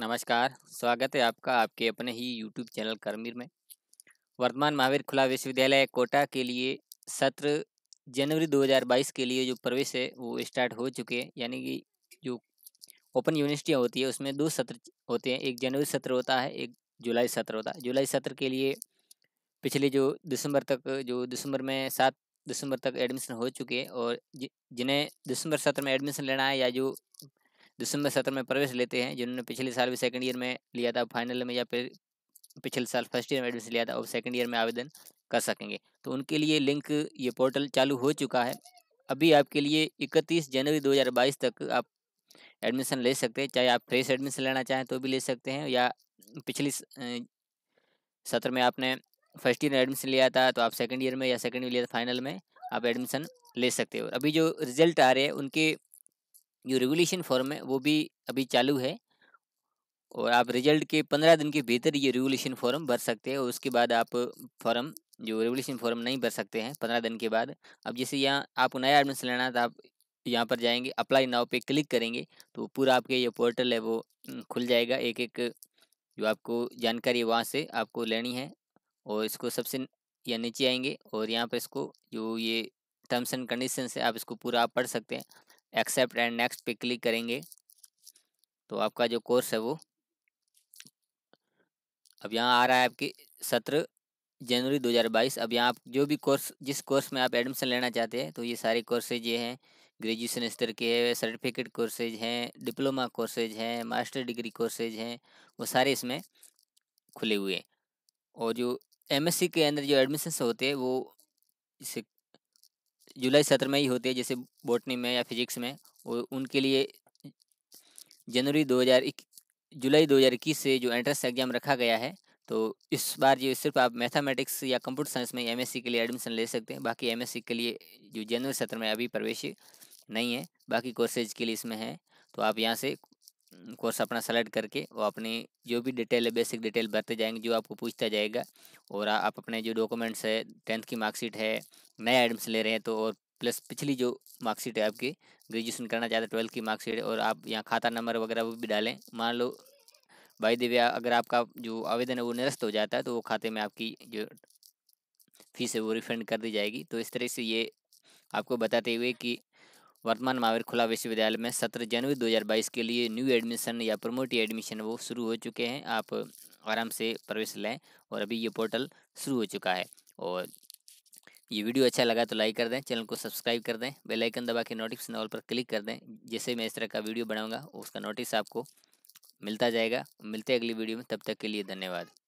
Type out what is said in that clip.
नमस्कार स्वागत है आपका आपके अपने ही यूट्यूब चैनल करमीर में वर्तमान महावीर खुला विश्वविद्यालय कोटा के लिए सत्र जनवरी 2022 के लिए जो प्रवेश है वो स्टार्ट हो चुके हैं यानी कि जो ओपन यूनिवर्सिटियाँ होती है उसमें दो सत्र होते हैं एक जनवरी सत्र होता है एक जुलाई सत्र होता है जुलाई सत्र के लिए पिछले जो दिसंबर तक जो दिसंबर में सात दिसंबर तक एडमिशन हो चुके हैं और जिन्हें दिसंबर सत्र में एडमिशन लेना है या जो दिसंबर सत्र में प्रवेश लेते हैं जिन्होंने पिछले साल भी सेकेंड ईयर में लिया था फाइनल में या फिर पिछले साल फर्स्ट ईयर में एडमिशन लिया था और सेकेंड ईयर में आवेदन कर सकेंगे तो उनके लिए लिंक ये पोर्टल चालू हो चुका है अभी आपके लिए इकतीस जनवरी दो तक आप एडमिशन ले सकते हैं चाहे आप फ्रेश एडमिशन लेना चाहें तो भी ले सकते हैं या पिछले सत्र में आपने फर्स्ट ईयर में एडमिशन लिया था तो आप सेकेंड ईयर में या सेकेंड ईयर फाइनल में आप एडमिशन ले सकते हो अभी जो रिजल्ट आ रहे हैं उनके जो रेगुलेशन फॉर्म है वो भी अभी चालू है और आप रिजल्ट के पंद्रह दिन के भीतर ये रेगुलेशन फॉर्म भर सकते हैं और उसके बाद आप फॉर्म जो रेगुलेशन फॉर्म नहीं भर सकते हैं पंद्रह दिन के बाद अब जैसे यहाँ आपको नया एडमिशन लेना है तो आप यहाँ पर जाएंगे अप्लाई नाव पे क्लिक करेंगे तो पूरा आपके ये पोर्टल है वो खुल जाएगा एक एक जो आपको जानकारी वहाँ से आपको लेनी है और इसको सबसे या नीचे आएंगे और यहाँ पर इसको जो ये टर्म्स एंड कंडीशन है आप इसको पूरा आप पढ़ सकते हैं एक्सेप्ट एंड नेक्स्ट पे क्लिक करेंगे तो आपका जो कोर्स है वो अब यहाँ आ रहा है आपकी सत्रह जनवरी 2022 अब यहाँ आप जो भी कोर्स जिस कोर्स में आप एडमिशन लेना चाहते हैं तो ये सारे कोर्सेज ये हैं ग्रेजुएशन स्तर के सर्टिफिकेट कोर्सेज हैं डिप्लोमा कोर्सेज हैं मास्टर डिग्री कोर्सेज हैं वो सारे इसमें खुले हुए हैं और जो एमएससी के अंदर जो एडमिशन होते हैं वो इसे जुलाई सत्र में ही होते हैं जैसे बॉटनी में या फिजिक्स में और उनके लिए जनवरी दो हज़ार जुलाई दो हज़ार इक्कीस से जो एंट्रेंस एग्जाम रखा गया है तो इस बार जो सिर्फ आप मैथमेटिक्स या कंप्यूटर साइंस में एम के लिए एडमिशन ले सकते हैं बाकी एम के लिए जो जनवरी सत्र में अभी प्रवेश नहीं है बाकी कोर्सेज के लिए इसमें है तो आप यहाँ से कोर्स अपना सेलेक्ट करके वो अपनी जो भी डिटेल है बेसिक डिटेल भरते जाएंगे जो आपको पूछता जाएगा और आप अपने जो डॉक्यूमेंट्स है टेंथ की मार्कशीट है नया एडमिशन ले रहे हैं तो और प्लस पिछली जो मार्कशीट है आपकी ग्रेजुएशन करना चाहते हैं ट्वेल्थ की मार्कशीट और आप यहाँ खाता नंबर वगैरह वो भी डालें मान लो भाई दिव्या अगर आपका जो आवेदन है वो निरस्त हो जाता है तो वो खाते में आपकी जो फीस है वो रिफंड कर दी जाएगी तो इस तरह से ये आपको बताते हुए कि वर्तमान महावीर खुला विश्वविद्यालय में सत्रह जनवरी 2022 के लिए न्यू एडमिशन या प्रमोटी एडमिशन वो शुरू हो चुके हैं आप आराम से प्रवेश लें और अभी ये पोर्टल शुरू हो चुका है और ये वीडियो अच्छा लगा तो लाइक कर दें चैनल को सब्सक्राइब कर दें बेल आइकन दबा के नोटिफिकेशन ऑल पर क्लिक कर दें जैसे मैं इस तरह का वीडियो बनाऊँगा उसका नोटिस आपको मिलता जाएगा मिलते अगली वीडियो में तब तक के लिए धन्यवाद